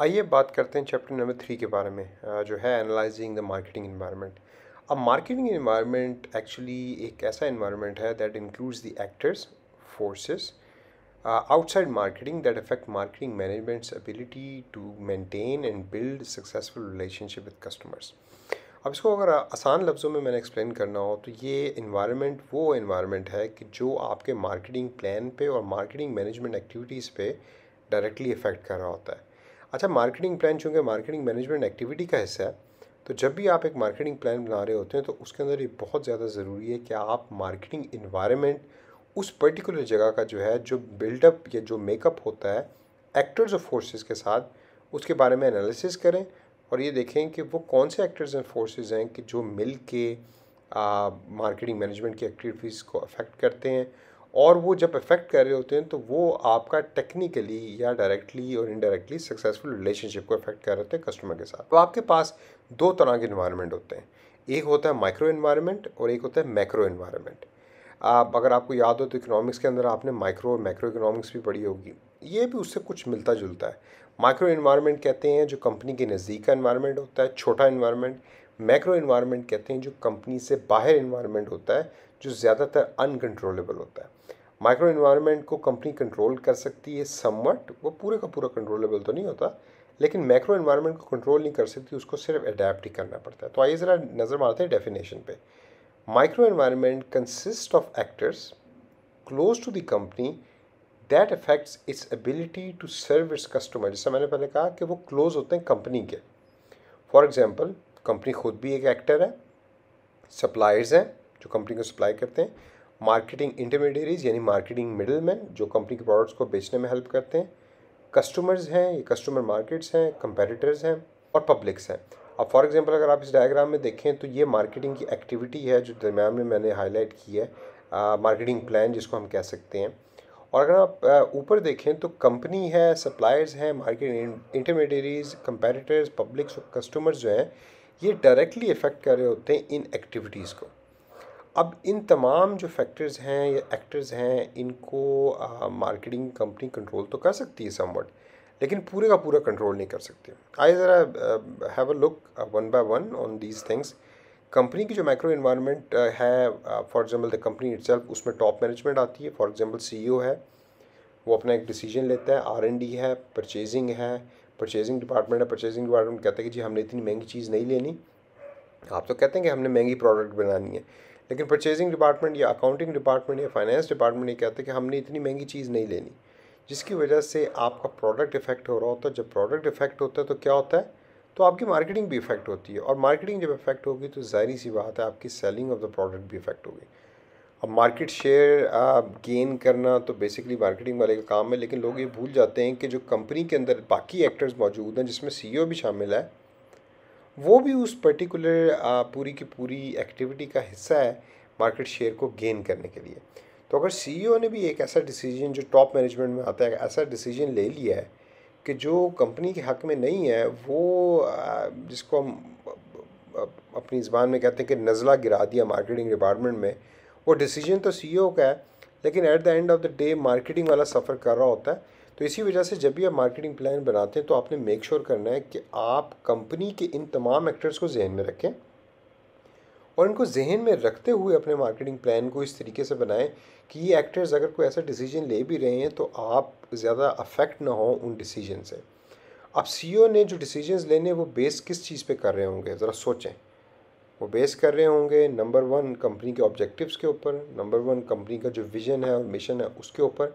आइए बात करते हैं चैप्टर नंबर थ्री के बारे में जो है एनालाइजिंग द मार्केटिंग इन्वायरमेंट अब मार्केटिंग इन्वायरमेंट एक्चुअली एक ऐसा इन्वायरमेंट है that includes the actors forces outside marketing that affect marketing management's ability to maintain and build successful relationship with customers अब इसको अगर आसान लफ्ज़ों में मैंने एक्सप्लेन करना हो तो ये इन्वायरमेंट वो इन्वायरमेंट है कि जो आपके मार्केटिंग प्लान पे और मार्केटिंग मैनेजमेंट एक्टिविटीज़ पे डायरेक्टली इफ़ेक्ट कर रहा होता है अच्छा मार्केटिंग प्लान चूँकि मार्केटिंग मैनेजमेंट एक्टिविटी का हिस्सा है तो जब भी आप एक मार्केटिंग प्लान बना रहे होते हैं तो उसके अंदर ये बहुत ज़्यादा ज़रूरी है कि आप मार्केटिंग इन्वायरमेंट उस पर्टिकुलर जगह का जो है जो बिल्डअप या जो मेकअप होता है एक्टर्स और फोर्सेस के साथ उसके बारे में एनालिसिस करें और ये देखें कि वो कौन से एक्टर्स एंड फोर्सेस हैं कि जो मिल के मार्केटिंग मैनेजमेंट की एक्टिविटीज़ को अफेक्ट करते हैं और वो जब इफ़ेक्ट कर रहे होते हैं तो वो आपका टेक्निकली या डायरेक्टली और इनडायरेक्टली सक्सेसफुल रिलेशनशिप को इफेक्ट कर रहे होते हैं कस्टमर के साथ तो आपके पास दो तरह के इन्वायरमेंट होते हैं एक होता है माइक्रो इन्वायरमेंट और एक होता है मैक्रो इन्वायरमेंट आप अगर आपको याद हो तो इकोनॉमिक्स के अंदर आपने माइक्रो और मैक्रो इकोनॉमिक्स भी पढ़ी होगी ये भी उससे कुछ मिलता जुलता है माइक्रो इन्वायरमेंट कहते हैं जो कंपनी के नज़दीक का इन्वायरमेंट होता है छोटा इन्वायरमेंट मैक्रो इन्वायरमेंट कहते हैं जो कंपनी से बाहर इन्वायरमेंट होता है जो ज़्यादातर अनकंट्रोलेबल होता है माइक्रो इन्वायरमेंट को कंपनी कंट्रोल कर सकती है समवट वो पूरे का पूरा कंट्रोलेबल तो नहीं होता लेकिन मैक्रो इन्वायरमेंट को कंट्रोल नहीं कर सकती उसको सिर्फ अडेप्ट ही करना पड़ता है तो आइए ज़रा नज़र मारते हैं डेफिनेशन पे micro environment consist of actors close to the company that affects its ability to serve its customer जैसे मैंने पहले कहा कि वो क्लोज होते हैं कंपनी के फॉर एग्ज़ाम्पल कंपनी खुद भी एक एक्टर है सप्लायर्स हैं जो कंपनी को सप्लाई करते हैं मार्केटिंग इंटरमीडियरीज यानी मार्केटिंग मिडल मैन जो कंपनी के प्रोडक्ट्स को बेचने में हेल्प करते हैं कस्टमर्स हैं ये कस्टमर मार्केट्स हैं कंपेटिटर्स हैं और पब्लिक्स हैं अब फॉर एग्जांपल अगर आप इस डायग्राम में देखें तो ये मार्केटिंग की एक्टिविटी है जो दरम्यान में मैंने हाईलाइट की है मार्केटिंग uh, प्लान जिसको हम कह सकते हैं और अगर आप ऊपर देखें तो कंपनी है सप्लायर्स हैं मार्केट इंटरमीडियरीज कंपेटिटर्स पब्लिक्स और कस्टमर्स जो हैं ये डायरेक्टली इफ़ेक्ट कर रहे होते हैं इन एक्टिविटीज़ को अब इन तमाम जो फैक्टर्स हैं या एक्टर्स हैं इनको मार्केटिंग कंपनी कंट्रोल तो कर सकती है समवट लेकिन पूरे का पूरा कंट्रोल नहीं कर सकती आई ज़रा have a look one by one on these things company की जो माइक्रो इन्वायरमेंट है for example the company it उसमें टॉप मैनेजमेंट आती है फॉर एग्जांपल सीईओ है वो अपना एक डिसीजन लेता है आर डी है परचेजिंग है परचेजिंग डिपार्टमेंट है परचेजिंग डिपार्टमेंट कहता है कि जी हमने इतनी महंगी चीज़ नहीं लेनी आप तो कहते हैं कि हमने महंगी प्रोडक्ट बनानी है लेकिन परचेजिंग डिपार्टमेंट या अकाउंटिंग डिपार्टमेंट या फाइनेंस डिपार्टमेंट ये कहते हैं कि हमने इतनी महंगी चीज़ नहीं लेनी जिसकी वजह से आपका प्रोडक्ट इफेक्ट हो रहा होता है जब प्रोडक्ट इफेक्ट होता है तो क्या होता है तो आपकी मार्केटिंग भी इफेक्ट होती है और मार्केटिंग जब इफेक्ट होगी तो जाहिर सी बात है आपकी सेलिंग ऑफ द प्रोडक्ट भी इफेक्ट होगी अब मार्केट शेयर गेन करना तो बेसिकली मार्केटिंग वाले का काम है लेकिन लोग ये भूल जाते हैं कि जो कंपनी के अंदर बाकी एक्टर्स मौजूद हैं जिसमें सीईओ भी शामिल है वो भी उस पर्टिकुलर पूरी की पूरी एक्टिविटी का हिस्सा है मार्केट शेयर को गेन करने के लिए तो अगर सीईओ ने भी एक ऐसा डिसीजन जो टॉप मैनेजमेंट में आता है ऐसा डिसीजन ले लिया है कि जो कंपनी के हक में नहीं है वो जिसको हम अपनी ज़बान में कहते हैं कि नज़ला गिरा दिया मार्केटिंग डिपार्टमेंट में वो डिसीजन तो सी e का है लेकिन at the end of the day marketing वाला सफ़र कर रहा होता है तो इसी वजह से जब भी आप मार्केटिंग प्लान बनाते हैं तो आपने मेक श्योर sure करना है कि आप कंपनी के इन तमाम एक्टर्स को जहन में रखें और इनको जहन में रखते हुए अपने मार्केटिंग प्लान को इस तरीके से बनाएं कि ये एक्टर्स अगर कोई ऐसा डिसीजन ले भी रहे हैं तो आप ज़्यादा अफेक्ट ना हो उन डिसीजन से अब सी e ने जो डिसीजंस लेने वो बेस किस चीज़ पे कर रहे होंगे ज़रा सोचें वो बेस कर रहे होंगे नंबर वन कंपनी के ऑब्जेक्टिव्स के ऊपर नंबर वन कंपनी का जो विजन है और मिशन है उसके ऊपर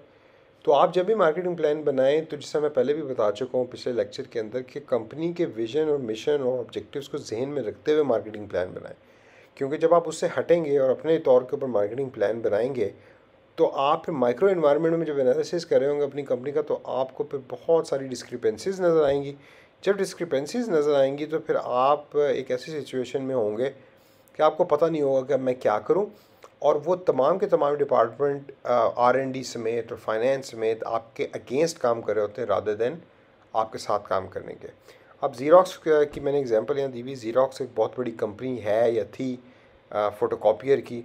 तो आप जब भी मार्केटिंग प्लान बनाएं तो जैसा मैं पहले भी बता चुका हूँ पिछले लेक्चर के अंदर कि कंपनी के विजन और मिशन और ऑब्जेक्टिव्स को जहन में रखते हुए मार्केटिंग प्लान बनाएं क्योंकि जब आप उससे हटेंगे और अपने तौर के ऊपर मार्केटिंग प्लान बनाएंगे तो आप माइक्रो इन्वायरमेंट में जब एनालिसिस कर रहे होंगे अपनी कंपनी का तो आपको फिर बहुत सारी डिस्क्रिपेंसीज नज़र आएंगी जब डिस्क्रिपेंसीज नज़र आएंगी तो फिर आप एक ऐसी सिचुएशन में होंगे कि आपको पता नहीं होगा कि मैं क्या करूं और वो तमाम के तमाम डिपार्टमेंट आर एंड डी समेत और फाइनेंस समेत आपके अगेंस्ट काम कर रहे होते हैं रादर देन आपके साथ काम करने के अब जीरोक्स की मैंने एग्जांपल यहाँ दी हुई जीरोक्स एक बहुत बड़ी कंपनी है या थी फ़ोटोकॉपियर की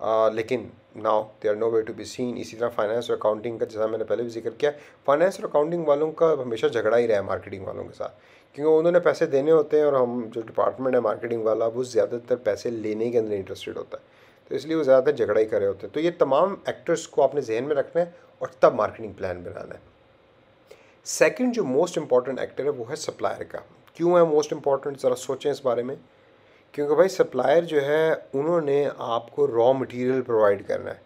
आ, लेकिन now they are no way to be seen इसी तरह फाइनेंस और अकाउंटिंग का जैसा मैंने पहले भी जिक्र किया फाइनेंस और अकाउंटिंग वालों का हमेशा झगड़ा ही रहा है मार्केटिंग वालों के साथ क्योंकि उन्होंने पैसे देने होते हैं और हम जो डिपार्टमेंट है मार्केटिंग वाला वो ज़्यादातर पैसे लेने के अंदर इंटरेस्टेड होता है तो इसलिए वो ज़्यादातर झगड़ा ही कर रहे होते हैं तो ये तमाम एक्टर्स को आपने जहन में रखना है और तब मार्केटिंग प्लान बनाना है सेकेंड जो मोस्ट इंपॉर्टेंट एक्टर है वो है सप्लायर का क्यों है मोस्ट इंपॉर्टेंट ज़रा सोचें इस बारे में क्योंकि भाई सप्लायर जो है उन्होंने आपको रॉ मटेरियल प्रोवाइड करना है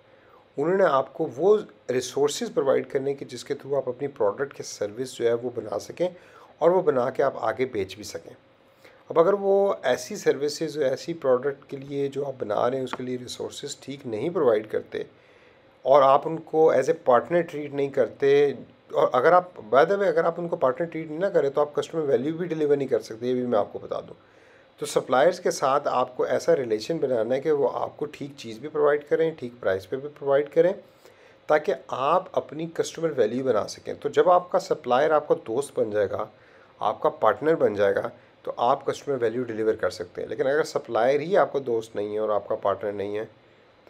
उन्होंने आपको वो रिसोर्स प्रोवाइड करने के जिसके थ्रू आप अपनी प्रोडक्ट की सर्विस जो है वो बना सकें और वो बना के आप आगे बेच भी सकें अब अगर वो ऐसी सर्विसेज ऐसी प्रोडक्ट के लिए जो आप बना रहे हैं उसके लिए रिसोर्स ठीक नहीं प्रोवाइड करते और आप उनको एज ए पार्टनर ट्रीट नहीं करते और अगर आप बाय द वे अगर आप उनको पार्टनर ट्रीट ना करें तो आप कस्टमर वैल्यू भी डिलीवर नहीं कर सकते ये भी मैं आपको बता दूँ तो सप्लायर्स के साथ आपको ऐसा रिलेशन बनाना है कि वो आपको ठीक चीज़ भी प्रोवाइड करें ठीक प्राइस पे भी प्रोवाइड करें ताकि आप अपनी कस्टमर वैल्यू बना सकें तो जब आपका सप्लायर आपका दोस्त बन जाएगा आपका पार्टनर बन जाएगा तो आप कस्टमर वैल्यू डिलीवर कर सकते हैं लेकिन अगर सप्लायर ही आपका दोस्त नहीं है और आपका पार्टनर नहीं है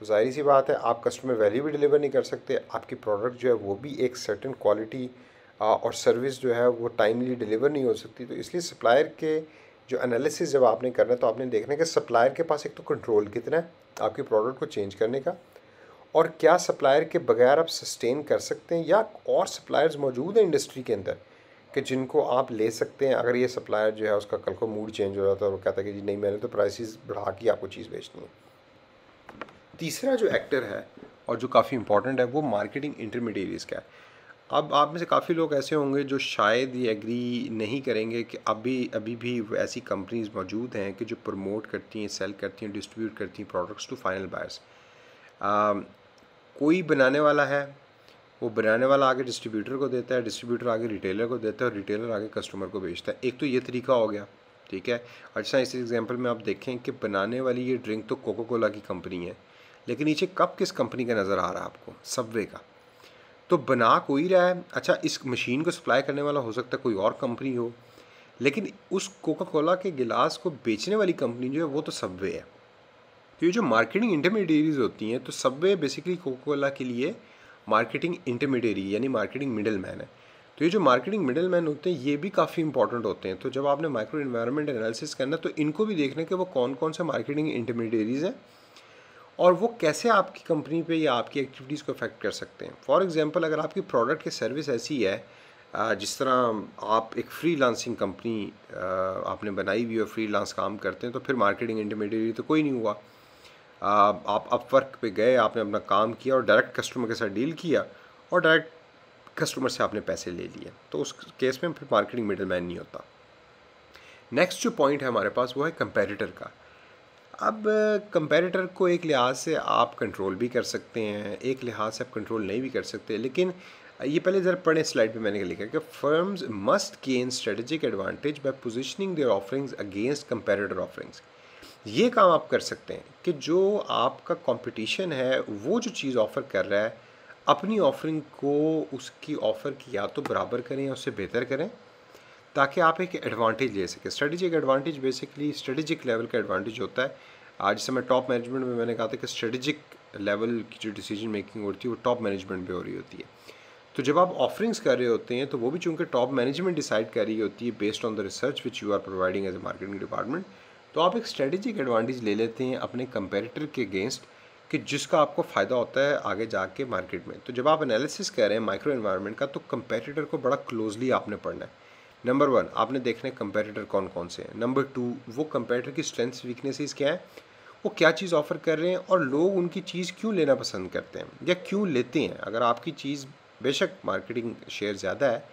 तो जाहिर सी बात है आप कस्टमर वैल्यू भी डिलीवर नहीं कर सकते आपकी प्रोडक्ट जो है वो भी एक सर्टन क्वालिटी और सर्विस जो है वो टाइमली डिलीवर नहीं हो सकती तो इसलिए सप्लायर के जो एनालिसिस जब आपने करना है तो आपने देखना है कि सप्लायर के पास एक तो कंट्रोल कितना है आपके प्रोडक्ट को चेंज करने का और क्या सप्लायर के बगैर आप सस्टेन कर सकते हैं या और सप्लायर्स मौजूद हैं इंडस्ट्री के अंदर कि जिनको आप ले सकते हैं अगर ये सप्लायर जो है उसका कल को मूड चेंज हो जाता है और कहता है कि जी नहीं मैंने तो प्राइसेस बढ़ा के आपको चीज़ बेचनी है तीसरा जो एक्टर है और जो काफ़ी इंपॉर्टेंट है वो मार्केटिंग इंटरमीडिएट का है अब आप में से काफ़ी लोग ऐसे होंगे जो शायद ये एग्री नहीं करेंगे कि अभी अभी भी ऐसी कंपनीज मौजूद हैं कि जो प्रमोट करती हैं सेल करती हैं डिस्ट्रीब्यूट करती हैं प्रोडक्ट्स टू फाइनल बायर्स कोई बनाने वाला है वो बनाने वाला आगे डिस्ट्रीब्यूटर को देता है डिस्ट्रीब्यूटर आगे रिटेलर को देता है और रिटेलर आगे कस्टमर को बेचता है एक तो ये तरीका हो गया ठीक है अच्छा इस एग्जाम्पल में आप देखें कि बनाने वाली ये ड्रिंक तो कोको कोला की कंपनी है लेकिन नीचे कब किस कंपनी का नज़र आ रहा है आपको सबवे का तो बना कोई रहा है अच्छा इस मशीन को सप्लाई करने वाला हो सकता है कोई और कंपनी हो लेकिन उस कोका कोला के गिलास को बेचने वाली कंपनी जो है वो तो सबवे है तो ये जो मार्केटिंग इंटरमीडियरीज होती हैं तो सबवे बेसिकली कोका कोला के लिए मार्केटिंग इंटरमीडियरी यानी मार्केटिंग मिडल मैन है तो ये जो मार्केटिंग मिडल मैन होते हैं ये भी काफ़ी इंपॉर्टेंट होते हैं तो जब आपने माइक्रो इन्वायरमेंट एनालिसिस करना तो इनको भी देखना कि वो कौन कौन से मार्केटिंग इंटरमीडियरीज़ हैं और वो कैसे आपकी कंपनी पे या आपकी एक्टिविटीज़ को अफेक्ट कर सकते हैं फॉर एग्जांपल अगर आपकी प्रोडक्ट की सर्विस ऐसी है जिस तरह आप एक फ्री लांसिंग कंपनी आपने बनाई हुई है फ्री लांस काम करते हैं तो फिर मार्केटिंग इंटरमीडिएटरी तो कोई नहीं हुआ आप अपवर्क पे गए आपने अपना काम किया और डायरेक्ट कस्टमर के साथ डील किया और डायरेक्ट कस्टमर से आपने पैसे ले लिए तो उस केस में फिर मार्केटिंग मिडल मैन नहीं होता नेक्स्ट जो पॉइंट है हमारे पास वो है कंपेरेटर का अब कंपेरेटर को एक लिहाज से आप कंट्रोल भी कर सकते हैं एक लिहाज से आप कंट्रोल नहीं भी कर सकते लेकिन ये पहले ज़रा पढ़ें स्लाइड पे मैंने लिखा कि firms must gain strategic advantage by positioning their offerings against comparator offerings ये काम आप कर सकते हैं कि जो आपका कॉम्पिटिशन है वो जो चीज़ ऑफ़र कर रहा है अपनी ऑफरिंग को उसकी ऑफ़र की या तो बराबर करें या उससे बेहतर करें ताकि आप एक एडवांटेज ले सकें strategic advantage basically strategic level का एडवांटेज होता है आज से मैं टॉप मैनेजमेंट में मैंने कहा था कि स्ट्रेटेजिक लेवल की जो डिसीजन मेकिंग होती है वो टॉप मैनेजमेंट पे हो रही होती है तो जब आप ऑफरिंग्स कर रहे होते हैं तो वो भी चूँकि टॉप मैनेजमेंट डिसाइड कर रही होती है based on the research which you are providing as a marketing department तो आप एक स्ट्रेटेजिक एडवांटेज ले लेते हैं अपने कंपेरेटर के अगेंस्ट कि जिसका आपको फ़ायदा होता है आगे जाके मार्केट में तो जब आप एनालिसिस कर रहे हैं माइक्रो एनवायरनमेंट का तो कंपेरेटर को बड़ा क्लोजली आपने पढ़ना है नंबर वन आपने देखना है कंपेटिटर कौन कौन से हैं नंबर टू वो कंपेटिटर की स्ट्रेंथ्स वीकनेसेस क्या हैं वो क्या चीज़ ऑफ़र कर रहे हैं और लोग उनकी चीज़ क्यों लेना पसंद करते हैं या क्यों लेते हैं अगर आपकी चीज़ बेशक मार्केटिंग शेयर ज़्यादा है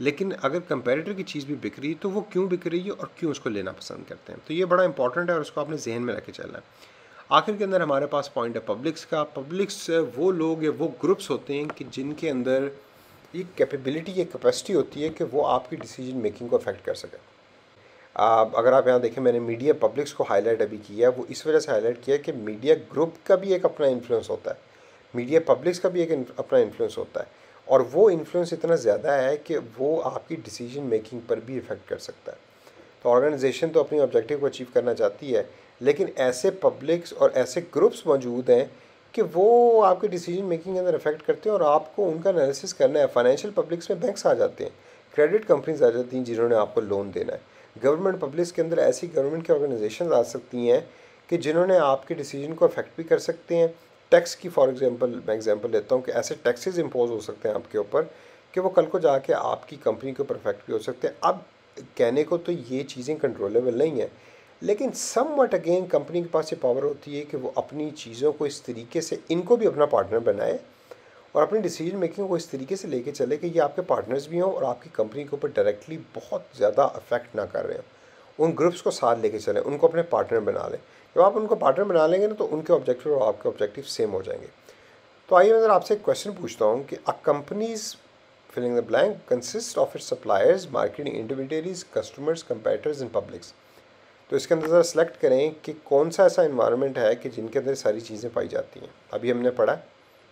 लेकिन अगर कंपेरेटर की चीज़ भी बिक रही है तो वो क्यों बिक रही है और क्यों उसको लेना पसंद करते हैं तो ये बड़ा इंपॉर्टेंट है और उसको आपने जहन में रखे चलना है आखिर के अंदर हमारे पास पॉइंट है पब्लिक्स का पब्लिक्स वो लोग या वो ग्रुप्स होते हैं कि जिनके अंदर ये कैपेबिलिटी ये कैपेसिटी होती है कि वो आपकी डिसीजन मेकिंग को अफेक्ट कर सके आप अगर आप यहाँ देखें मैंने मीडिया पब्लिक्स को हाईलाइट अभी किया वो इस वजह से हाईलाइट किया कि मीडिया ग्रुप का भी एक अपना इन्फ्लुएंस होता है मीडिया पब्लिक्स का भी एक अपना इन्फ्लुएंस होता है और वो इन्फ्लुएंस इतना ज़्यादा है कि वो आपकी डिसीजन मेकिंग पर भी इफ़ेक्ट कर सकता है तो ऑर्गेनाइजेशन तो अपनी ऑब्जेक्टिव को अचीव करना चाहती है लेकिन ऐसे पब्लिक्स और ऐसे ग्रुप्स मौजूद हैं कि वो आपके डिसीजन मेकिंग के अंदर इफेक्ट करते हैं और आपको उनका एनालिसिस करना है फाइनेंशियल पब्लिक्स में बैंक्स आ जाते हैं क्रेडिट कंपनीज आ जाती हैं जिन्होंने आपको लोन देना है गवर्नमेंट पब्लिक्स के अंदर ऐसी गवर्नमेंट की ऑर्गेनाइजेशन आ सकती हैं कि जिन्होंने आपके डिसीजन को अफेक्ट भी कर सकते हैं टैक्स की फॉर एग्जाम्पल मैं एग्जाम्पल लेता हूँ कि ऐसे टैक्सेज इम्पोज हो सकते हैं आपके ऊपर कि वो कल को जाके आपकी कंपनी के ऊपर अफेक्ट भी हो सकते हैं अब कहने को तो ये चीज़ें कंट्रोलेबल नहीं है लेकिन सम वट अगेन कंपनी के पास ये पावर होती है कि वो अपनी चीज़ों को इस तरीके से इनको भी अपना पार्टनर बनाए और अपनी डिसीजन मेकिंग को इस तरीके से लेके चले कि ये आपके पार्टनर्स भी हों और आपकी कंपनी के ऊपर डायरेक्टली बहुत ज़्यादा अफेक्ट ना कर रहे हो उन ग्रुप्स को साथ लेके चलें उनको अपने पार्टनर बना लें जब आप उनको पार्टनर बना लेंगे ना तो उनके ऑब्जेक्टिव और आपके ऑब्जेक्टिव सेम हो जाएंगे तो आइए मैं आपसे एक क्वेश्चन पूछता हूँ कि a companies filling the blank consist of it suppliers marketing intermediaries, customers competitors in publics तो इसके अंदर ज़रा सेलेक्ट करें कि कौन सा ऐसा इन्वायरमेंट है कि जिनके अंदर सारी चीज़ें पाई जाती हैं अभी हमने पढ़ा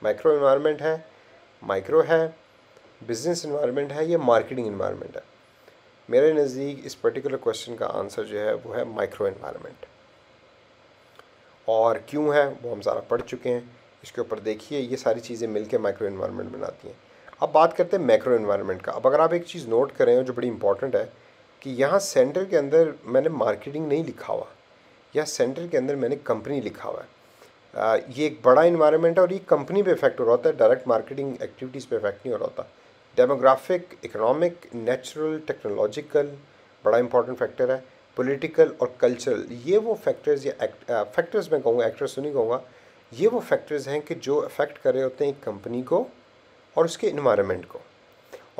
माइक्रो इन्वायरमेंट है माइक्रो है बिज़नेस इन्वायरमेंट है या मार्केटिंग इन्वायरमेंट है मेरे नज़दीक इस पर्टिकुलर क्वेश्चन का आंसर जो है वो है माइक्रो इन्वायरमेंट और क्यों है वो हम सारा पढ़ चुके हैं इसके ऊपर देखिए ये सारी चीज़ें मिलकर माइक्रो इन्वायरमेंट बनाती हैं अब बात करते हैं मैक्रो इन्वायरमेंट का अब अगर आप एक चीज़ नोट करें जो बड़ी इंपॉर्टेंट है कि यहाँ सेंटर के अंदर मैंने मार्केटिंग नहीं लिखा हुआ या सेंटर के अंदर मैंने कंपनी लिखा हुआ है ये एक बड़ा इन्वायरमेंट है और ये कंपनी पे इफेक्ट हो रहा होता है डायरेक्ट मार्केटिंग एक्टिविटीज़ पे इफेक्ट नहीं हो रहा होता डेमोग्राफिक इकोनॉमिक नेचुरल टेक्नोलॉजिकल बड़ा इंपॉर्टेंट फैक्टर है पोलिटिकल और कल्चरल ये वो फैक्टर्स या फैक्टर्स मैं कहूँगा एक्टर्स तो नहीं कहूँगा ये वो फैक्टर्स हैं कि जो अफेक्ट कर रहे होते हैं एक कंपनी को और उसके इन्वायरमेंट को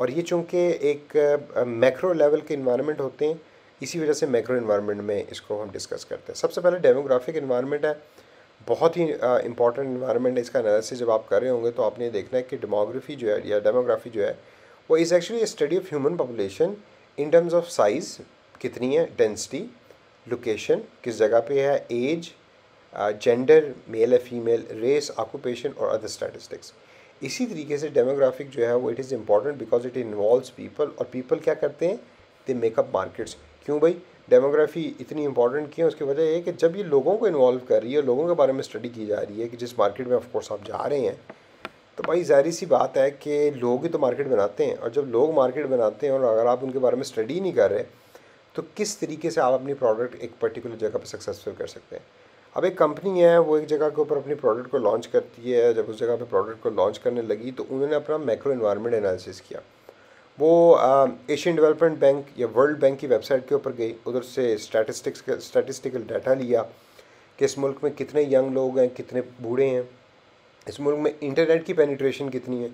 और ये चूँकि एक मैक्रो लेवल के इन्वायरमेंट होते हैं इसी वजह से मैक्रो इन्वायरमेंट में इसको हम डिस्कस करते हैं सबसे पहले डेमोग्राफिक इन्वायरमेंट है बहुत ही इंपॉर्टेंट इन्वायरमेंट है इसका एनालिसिस जब आप कर रहे होंगे तो आपने देखना है कि डेमोग्राफी जो है या डेमोग्राफी जो है वो is actually study of human population in terms of size कितनी है डेंसिटी लोकेशन किस जगह पे है एज जेंडर मेल या फीमेल रेस ऑक्यूपेशन और अदर स्टैटिस्टिक्स इसी तरीके से डेमोग्राफिक जो है वो it is important because it involve people और पीपल क्या करते हैं दे मेकअप मार्केट्स क्यों भाई डेमोग्राफी इतनी इंपॉर्टेंट क्यों उसकी वजह यह है कि जब ये लोगों को इन्वॉल्व कर रही है लोगों के बारे में स्टडी की जा रही है कि जिस मार्केट में ऑफकोर्स आप जा रहे हैं तो भाई जाहिर सी बात है कि लोग ही तो मार्केट बनाते हैं और जब लोग मार्केट बनाते हैं और अगर आप उनके बारे में स्टडी नहीं कर रहे तो किस तरीके से आप अपनी प्रोडक्ट एक पर्टिकुलर जगह पर सक्सेसफुल कर सकते हैं अब एक कंपनी है वो एक जगह के ऊपर अपनी प्रोडक्ट को लॉन्च करती है जब उस जगह पे प्रोडक्ट को लॉन्च करने लगी तो उन्होंने अपना मैक्रो इन्वायरमेंट एनालिसिस किया वो एशियन डेवलपमेंट बैंक या वर्ल्ड बैंक की वेबसाइट के ऊपर गई उधर से स्टैटिस्टिक्स का स्टैटिस्टिकल डाटा लिया कि इस मुल्क में कितने यंग लोग हैं कितने बूढ़े हैं इस मुल्क में इंटरनेट की पेनिट्रेशन कितनी है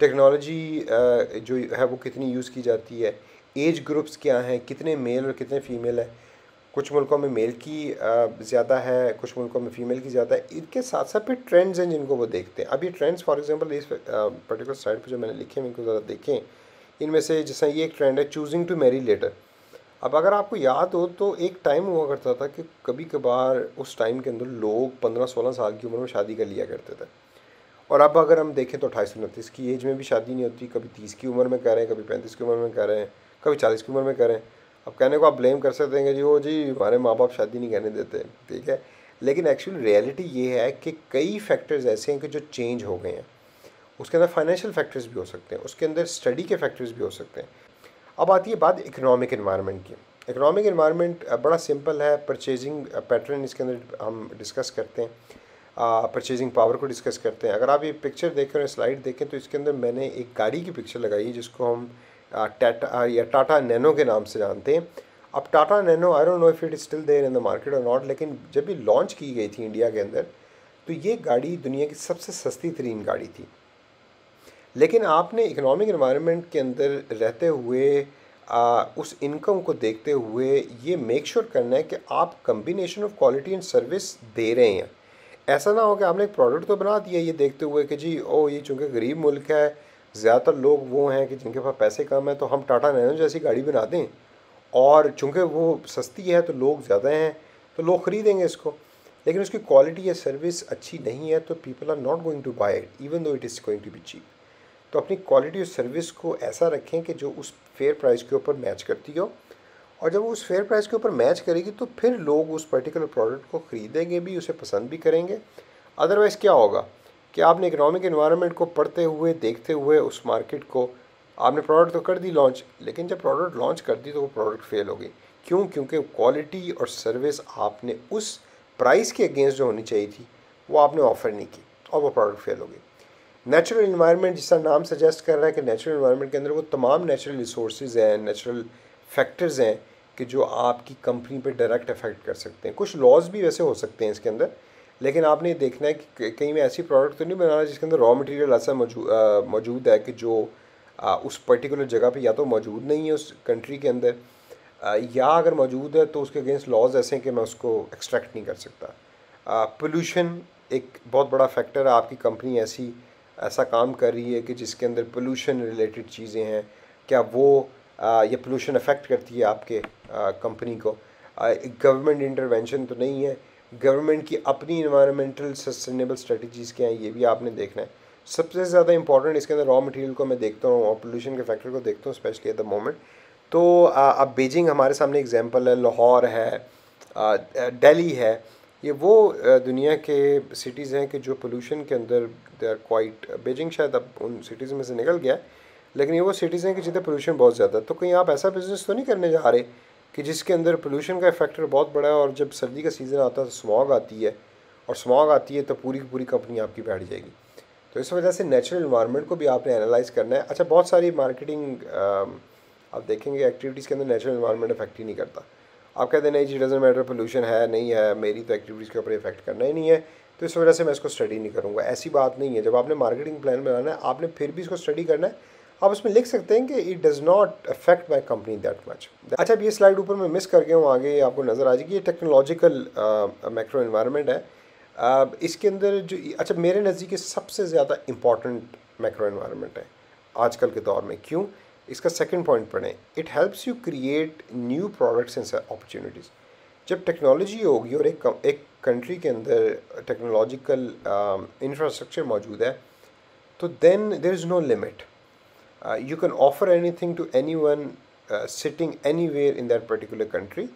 टेक्नोलॉजी जो है वो कितनी यूज़ की जाती है एज ग्रुप्स क्या हैं कितने मेल और कितने फीमेल हैं कुछ मुल्कों में मेल की ज़्यादा है कुछ मुल्कों में फ़ीमेल की ज़्यादा है इनके साथ साथ फिर ट्रेंड्स हैं जिनको वो देखते हैं अब ये ट्रेंड्स फॉर एग्जांपल इस पर्टिकुलर साइड पे जो मैंने लिखे हैं इनको ज़रा देखें इनमें से जैसा ये एक ट्रेंड है चूजिंग टू मैरी लेटर अब अगर आपको याद हो तो एक टाइम हुआ करता था कि कभी कभार उस टाइम के अंदर लोग पंद्रह सोलह साल की उम्र में शादी कर लिया करते थे और अब अगर हम देखें तो अठाईस उनतीस की एज में भी शादी नहीं होती कभी तीस की उम्र में कर रहे हैं कभी पैंतीस की उम्र में कर रहे हैं कभी चालीस की उम्र में कर रहे हैं अब कहने को आप ब्लेम कर सकते हैं कि जी वो जी हमारे माँ बाप शादी नहीं करने देते ठीक है लेकिन एक्चुअल रियलिटी ये है कि कई फैक्टर्स ऐसे हैं कि जो चेंज हो गए हैं उसके अंदर फाइनेंशियल फैक्टर्स भी हो सकते हैं उसके अंदर स्टडी के फैक्टर्स भी हो सकते हैं अब आती है बात इकोनॉमिक इन्वायरमेंट की इकोनॉमिक इन्वायरमेंट बड़ा सिंपल है परचेजिंग पैटर्न इसके अंदर हम डिस्कस करते हैं परचेजिंग पावर को डिस्कस करते हैं अगर आप ये पिक्चर देखें और स्लाइड देखें तो इसके अंदर मैंने एक गाड़ी की पिक्चर लगाई है जिसको हम टाटा या टाटा नैनो के नाम से जानते हैं अब Tata Nano I don't know if it is still there in the market और नॉट लेकिन जब भी लॉन्च की गई थी इंडिया के अंदर तो ये गाड़ी दुनिया की सबसे सस्ती तरीन गाड़ी थी लेकिन आपने इकोनॉमिक इन्वायरमेंट के अंदर रहते हुए आ, उस इनकम को देखते हुए ये मेक श्योर sure करना है कि आप combination of quality and service दे रहे हैं ऐसा ना हो कि आपने एक प्रोडक्ट तो बना दिया ये देखते हुए कि जी ओ ये चूँकि गरीब मुल्क है ज़्यादातर लोग वो हैं कि जिनके पास पैसे कम हैं तो हम टाटा नैनो जैसी गाड़ी बना दें और चूँकि वो सस्ती है तो लोग ज़्यादा हैं तो लोग ख़रीदेंगे इसको लेकिन उसकी क्वालिटी या सर्विस अच्छी नहीं है तो people are not going to buy it even though it is going to be cheap तो अपनी क्वालिटी और सर्विस को ऐसा रखें कि जो उस फेयर प्राइस के ऊपर मैच करती हो और जब वो उस फेयर प्राइस के ऊपर मैच करेगी तो फिर लोग उस पर्टिकुलर प्रोडक्ट को ख़रीदेंगे भी उसे पसंद भी करेंगे अदरवाइज़ क्या होगा कि आपने इकोनॉमिक इन्वायरमेंट को पढ़ते हुए देखते हुए उस मार्केट को आपने प्रोडक्ट तो कर दी लॉन्च लेकिन जब प्रोडक्ट लॉन्च कर दी तो वो प्रोडक्ट फेल हो गई क्यों क्योंकि क्वालिटी और सर्विस आपने उस प्राइस के अगेंस्ट जो होनी चाहिए थी वो आपने ऑफ़र नहीं की और वो प्रोडक्ट फेल हो गई नेचुरल इन्वायरमेंट जिसका नाम सजेस्ट कर रहा है कि नेचुरल इन्वायरमेंट के अंदर वो तमाम नेचुरल रिसोर्स हैं नेचुरल फैक्टर्स हैं कि जो आपकी कंपनी पर डायरेक्ट अफेक्ट कर सकते हैं कुछ लॉज भी वैसे हो सकते हैं इसके अंदर लेकिन आपने देखना है कि कहीं मैं ऐसी प्रोडक्ट तो नहीं बना रहा जिसके अंदर रॉ मटेरियल ऐसा मौजूद है कि जो आ, उस पर्टिकुलर जगह पे या तो मौजूद नहीं है उस कंट्री के अंदर आ, या अगर मौजूद है तो उसके अगेंस्ट लॉज ऐसे हैं कि मैं उसको एक्सट्रैक्ट नहीं कर सकता पोल्यूशन एक बहुत बड़ा फैक्टर है आपकी कंपनी ऐसी ऐसा काम कर रही है कि जिसके अंदर पोल्यूशन रिलेटेड चीज़ें हैं क्या वो आ, या पोल्यूशन अफेक्ट करती है आपके कंपनी को गवर्नमेंट इंटरवेंशन तो नहीं है गवर्नमेंट की अपनी इन्वायरमेंटल सस्टेनेबल स्ट्रेटजीज़ क्या हैं ये भी आपने देखना है सबसे ज़्यादा इंपॉर्टेंट इसके अंदर रॉ मटेरियल को मैं देखता हूँ और पोल्यूशन के फैक्टर को देखता हूँ स्पेशली एट द मोमेंट तो अब बीजिंग हमारे सामने एग्जाम्पल है लाहौर है डेली है ये वो दुनिया के सिटीज़ हैं कि जो पोल्यूशन के अंदर दे आर क्वाइट बीजिंग शायद अब उन सिटीज़ में से निकल गया लेकिन ये वो सिटीज़ हैं कि जिधर पोल्यूशन बहुत ज़्यादा तो कहीं आप ऐसा बिज़नेस तो नहीं करने जा रहे कि जिसके अंदर पोल्यूशन का फैक्टर बहुत बड़ा है और जब सर्दी का सीज़न आता है तो स्मॉग आती है और स्मॉग आती है तो पूरी की पूरी कंपनी आपकी बैठ जाएगी तो इस वजह से नेचुरल इन्वायरमेंट को भी आपने एनालाइज करना है अच्छा बहुत सारी मार्केटिंग um, आप देखेंगे एक्टिविटीज़ के अंदर नेचुरल इन्वायरमेंट इफेक्ट ही नहीं करता आप कहते नहीं जी डजेंट मैटर पोल्यूशन है नहीं है मेरी तो एक्टिविटीज़ के ऊपर इफेक्ट करना ही नहीं है तो इस वजह से मैं इसको स्टडी नहीं करूँगा ऐसी बात नहीं है जब आपने मार्केटिंग प्लान बनाना है आपने फिर भी इसको स्टडी करना है आप इसमें लिख सकते हैं कि it does not affect my company that much अच्छा अब ये स्लाइड ऊपर मैं मिस कर गया हूँ आगे आपको नज़र आ जाएगी ये टेक्नोलॉजिकल मैक्रो इन्वायरमेंट है uh, इसके अंदर जो अच्छा मेरे नज़दीक सबसे ज़्यादा इम्पॉर्टेंट मैक्रो इन्वायरमेंट है आजकल के दौर में क्यों इसका सेकेंड पॉइंट पढ़ें it helps you create new products and opportunities जब टेक्नोलॉजी होगी और एक एक कंट्री के अंदर टेक्नोलॉजिकल इंफ्रास्ट्रक्चर um, मौजूद है तो then there is no limit uh, you can offer anything to anyone uh, sitting anywhere in that particular country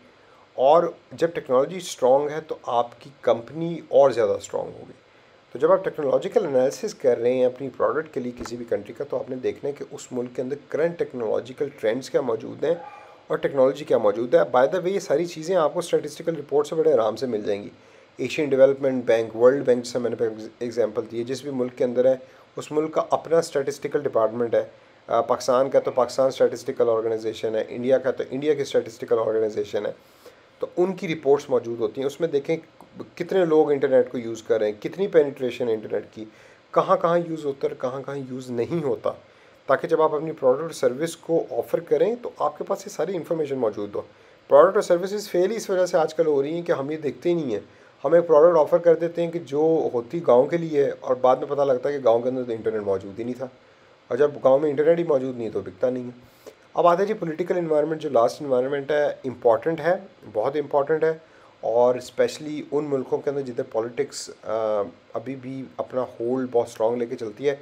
और जब टेक्नोलॉजी स्ट्रॉन्ग है तो आपकी कंपनी और ज़्यादा स्ट्रॉन्ग होगी तो जब आप टेक्नोलॉजिकल एनालिसिस कर रहे हैं अपनी प्रोडक्ट के लिए किसी भी कंट्री का तो आपने देखना है कि उस मुल्क के अंदर करंट टेक्नोलॉजिकल ट्रेंड्स क्या मौजूद हैं और टेक्नोलॉजी क्या मौजूद है बाय द वे ये सारी चीज़ें आपको स्टेटिस्टिकल रिपोर्ट से बड़े आराम से मिल जाएंगी Asian Development Bank World Bank जैसे मैंने एग्जाम्पल दिए जिस भी मुल्क के अंदर है उस मुल्क का अपना स्टैटिस्टिकल डिपार्टमेंट है पाकिस्तान का तो पाकिस्तान स्टैटिस्टिकल ऑर्गेनाइजेशन है इंडिया का तो इंडिया की स्टैटिस्टिकल ऑर्गेनाइजेशन है तो उनकी रिपोर्ट्स मौजूद होती हैं उसमें देखें कितने लोग इंटरनेट को यूज़ कर रहे हैं कितनी पेनिट्रेशन है इंटरनेट की कहाँ कहाँ यूज़ होता है कहाँ कहाँ यूज़ नहीं होता ताकि जब आप अपनी प्रोडक्ट सर्विस को ऑफ़र करें तो आपके पास ये सारी इन्फॉर्मेशन मौजूद हो प्रोडक्ट और सर्विसेज फेल इस वजह से आजकल हो रही हैं कि हम ये देखते नहीं हैं हम एक प्रोडक्ट ऑफ़र कर देते हैं कि जो होती गांव के लिए है और बाद में पता लगता है कि गांव के अंदर तो इंटरनेट मौजूद ही नहीं था और जब गाँव में इंटरनेट ही मौजूद नहीं है तो बिकता नहीं है अब आता जी पॉलिटिकल इन्वायरमेंट जो लास्ट इन्वायरमेंट है इम्पॉर्टेंट है बहुत इम्पॉर्टेंट है और स्पेशली उन मुल्कों के अंदर जिधर पॉलिटिक्स अभी भी अपना होल्ड बहुत स्ट्रॉन्ग लेके चलती है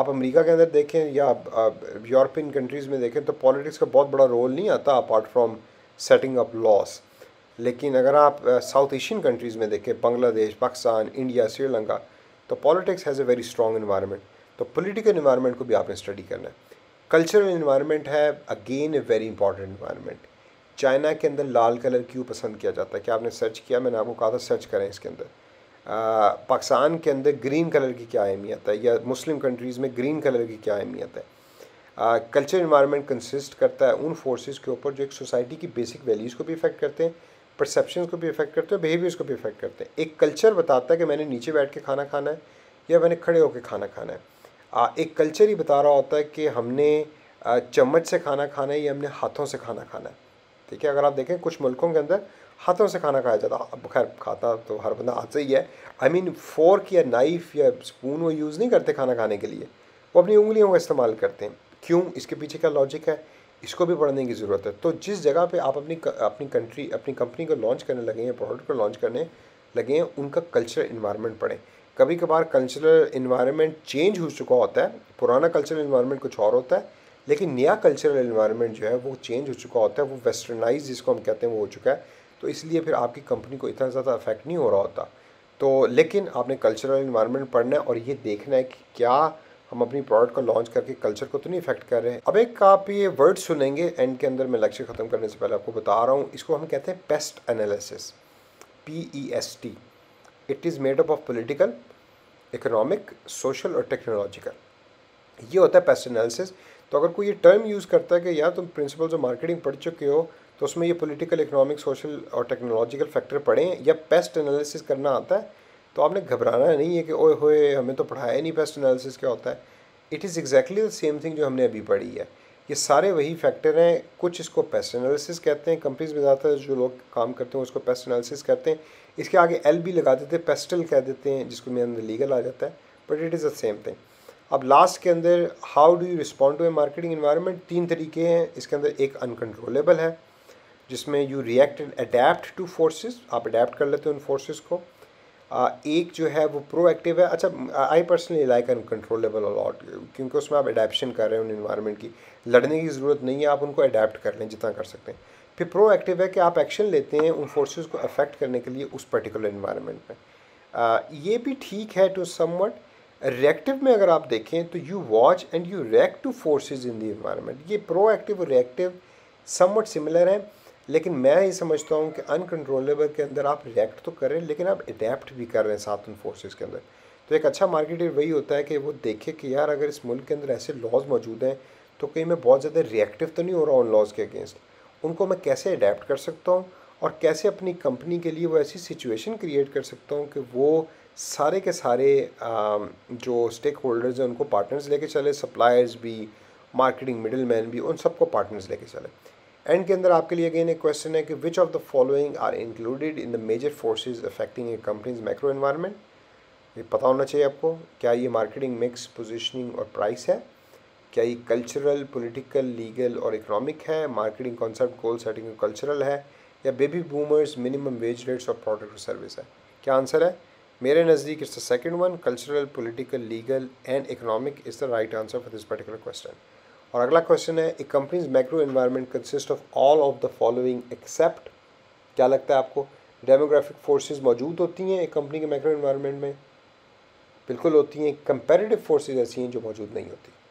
आप अमेरिका के अंदर देखें या यूरोपियन कंट्रीज़ में देखें तो पॉलिटिक्स का बहुत बड़ा रोल नहीं आता apart from setting up laws लेकिन अगर आप साउथ एशियन कंट्रीज़ में देखें बांग्लादेश पाकिस्तान इंडिया श्रीलंका तो politics has a very strong environment तो पॉलिटिकल इन्वायरमेंट को भी आपने स्टडी करना है कल्चरल इन्वायरमेंट है again a very important environment China के अंदर लाल कलर क्यों पसंद किया जाता है क्या आपने सर्च किया मैंने आपको कहा था सर्च करें इसके अंदर पाकिस्तान के अंदर ग्रीन कलर की क्या अहमियत है या मुस्लिम कंट्रीज़ में ग्रीन कलर की क्या अहमियत है कल्चर इन्वायरमेंट कंसिस्ट करता है उन फोर्सेस के ऊपर जो एक सोसाइटी की बेसिक वैल्यूज़ को भी इफेक्ट करते हैं परसेप्शन को भी इफेक्ट करते हैं बिहेवियर्स को भी इफेक्ट करते हैं एक कल्चर बताता है कि मैंने नीचे बैठ के खाना खाना है या मैंने खड़े होकर खाना खाना है एक कल्चर ही बता रहा होता है कि हमने चम्मच से खाना खाना है या हमने हाथों से खाना खाना है ठीक है अगर आप देखें कुछ मुल्कों के अंदर हाथों से खाना खाया जाता अब खैर खाता तो हर बंदा हाथ से ही है आई मीन फोर्क या नाइफ़ या स्पून वो यूज़ नहीं करते खाना खाने के लिए वो अपनी उंगलियों का इस्तेमाल करते हैं क्यों इसके पीछे क्या लॉजिक है इसको भी पढ़ने की ज़रूरत है तो जिस जगह पे आप अपनी अपनी कंट्री अपनी कंपनी को लॉन्च करने लगे हैं प्रोडक्ट को लॉन्च करने लगे हैं उनका कल्चर इन्वायरमेंट पढ़ें कभी कभार कल्चरल इन्वायरमेंट चेंज हो चुका होता है पुराना कल्चरल इन्वायरमेंट कुछ और होता है लेकिन नया कल्चरल इन्वायरमेंट जो है वो चेंज हो चुका होता है वो वेस्टर्नाइज जिसको हम कहते हैं वो हो चुका है तो इसलिए फिर आपकी कंपनी को इतना ज़्यादा अफेक्ट नहीं हो रहा होता तो लेकिन आपने कल्चरल इन्वायरमेंट पढ़ना है और ये देखना है कि क्या हम अपनी प्रोडक्ट को लॉन्च करके कल्चर को तो नहीं इफेक्ट कर रहे हैं अब एक आप ये वर्ड सुनेंगे एंड के अंदर मैं लेक्चर ख़त्म करने से पहले आपको बता रहा हूँ इसको हम कहते हैं PEST analysis P E S T it is made up of political economic social और टेक्नोलॉजिकल ये होता है पेस्ट एनालिसिस तो अगर कोई ये टर्म यूज़ करता है कि यार तुम प्रिंसिपल्स ऑफ मार्केटिंग पढ़ चुके हो तो उसमें ये पॉलिटिकल इकोनॉमिक सोशल और टेक्नोलॉजिकल फैक्टर पढ़ें या पेस्ट एनालिसिस करना आता है तो आपने घबराना नहीं है कि ओए होए हमें तो पढ़ाया नहीं पेस्ट एनालिसिस क्या होता है it is exactly the same thing जो हमने अभी पढ़ी है ये सारे वही फैक्टर हैं कुछ इसको पेस्ट एनालिसिस कहते हैं कंपनीज में ज़्यादातर जो लोग काम करते हैं उसको पेस्ट एनालिसिस कहते हैं इसके आगे एल भी लगा देते हैं पेस्टल कह देते हैं जिसको मेरे अंदर लीगल आ जाता है but it is the same thing अब लास्ट के अंदर how do you respond to a marketing environment तीन तरीके हैं इसके अंदर एक अनकंट्रोलेबल है जिसमें you react and adapt to forces आप अडेप्ट कर लेते हैं उन फोर्सेस को एक जो है वो प्रोएक्टिव है अच्छा I personally like an controllable a lot क्योंकि उसमें आप अडेप्शन कर रहे हैं उन इन्वायरमेंट की लड़ने की ज़रूरत नहीं है आप उनको अडेप्ट कर लें जितना कर सकते हैं फिर प्रोएक्टिव है कि आप एक्शन लेते हैं उन फोर्सेस को अफेक्ट करने के लिए उस पर्टिकुलर इन्वायरमेंट में आ, ये भी ठीक है टू समवट रिएक्टिव में अगर आप देखें तो you watch and you react to forces in the environment ये प्रोएक्टिव और रिएक्टिव समवट सिमिलर हैं लेकिन मैं ये समझता हूँ कि अनकंट्रोलेबल के अंदर आप रिएक्ट तो कर रहे हैं लेकिन आप अडेप्ट भी कर रहे हैं साथ उन फोर्सेस के अंदर तो एक अच्छा मार्केटर वही होता है कि वो देखे कि यार अगर इस मुल्क के अंदर ऐसे लॉज मौजूद हैं तो कहीं मैं बहुत ज़्यादा रिएक्टिव तो नहीं हो रहा उन लॉज के अगेंस्ट उनको मैं कैसे अडेप्ट कर सकता हूँ और कैसे अपनी कंपनी के लिए वो ऐसी सिचुएशन क्रिएट कर सकता हूँ कि वो सारे के सारे जो स्टेक होल्डर्स हैं उनको पार्टनर्स लेके चले सप्लायर्स भी मार्केटिंग मिडल मैन भी उन सबको पार्टनर्स लेके चले एंड के अंदर आपके लिए अगेन एक क्वेश्चन है कि which of the following are included in the major forces affecting a company's micro environment ये पता होना चाहिए आपको क्या ये मार्केटिंग मिक्स पोजिशनिंग और प्राइस है क्या ये कल्चरल पोलिटिकल लीगल और इकोनॉमिक है marketing concept goal setting cultural है या baby boomers minimum wage rates और प्रोडक्ट और सर्विस है क्या आंसर है मेरे नज़दीक is the second one cultural political legal and economic is the right answer for this particular question और अगला क्वेश्चन है a company's macro environment consist of all of the following except क्या लगता है आपको डेमोग्राफिक फोर्सेस मौजूद होती हैं एक कंपनी के मैक्रो इन्वायरमेंट में बिल्कुल होती हैं कंपेरेटिव फोर्सेस ऐसी हैं जो मौजूद नहीं होती